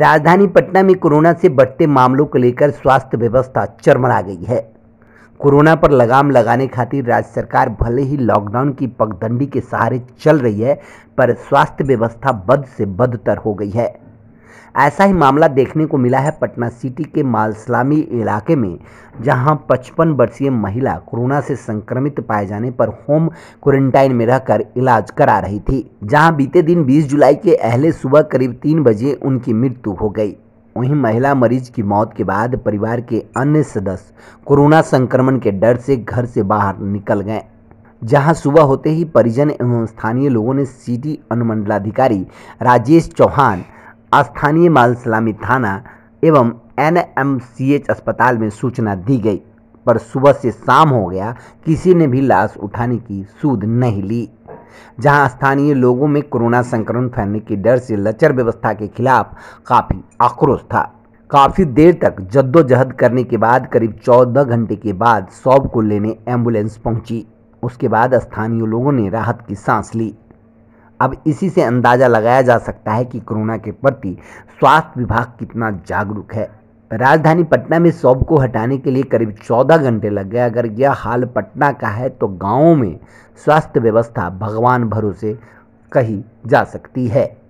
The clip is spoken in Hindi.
राजधानी पटना में कोरोना से बढ़ते मामलों को लेकर स्वास्थ्य व्यवस्था चरमरा गई है कोरोना पर लगाम लगाने खातिर राज्य सरकार भले ही लॉकडाउन की पगडंडी के सहारे चल रही है पर स्वास्थ्य व्यवस्था बद से बदतर हो गई है ऐसा ही मामला देखने को मिला है पटना सिटी के मालसलामी इलाके में जहां पचपन वर्षीय महिला कोरोना से संक्रमित पाए जाने पर होम क्वारंटाइन में रहकर इलाज करा रही थी जहां बीते दिन 20 जुलाई के अहले सुबह करीब तीन बजे उनकी मृत्यु हो गई वहीं महिला मरीज की मौत के बाद परिवार के अन्य सदस्य कोरोना संक्रमण के डर से घर से बाहर निकल गए जहां सुबह होते ही परिजन एवं स्थानीय लोगों ने सिटी अनुमंडलाधिकारी राजेश चौहान स्थानीय माल सलामी थाना एवं एनएमसीएच अस्पताल में सूचना दी गई पर सुबह से शाम हो गया किसी ने भी लाश उठाने की सूद नहीं ली जहां स्थानीय लोगों में कोरोना संक्रमण फैलने के डर से लचर व्यवस्था के खिलाफ काफ़ी आक्रोश था काफ़ी देर तक जद्दोजहद करने के बाद करीब 14 घंटे के बाद शव को लेने एम्बुलेंस पहुंची उसके बाद स्थानीय लोगों ने राहत की सांस ली अब इसी से अंदाज़ा लगाया जा सकता है कि कोरोना के प्रति स्वास्थ्य विभाग कितना जागरूक है राजधानी पटना में शव को हटाने के लिए करीब 14 घंटे लग गए अगर यह हाल पटना का है तो गाँव में स्वास्थ्य व्यवस्था भगवान भरोसे कही जा सकती है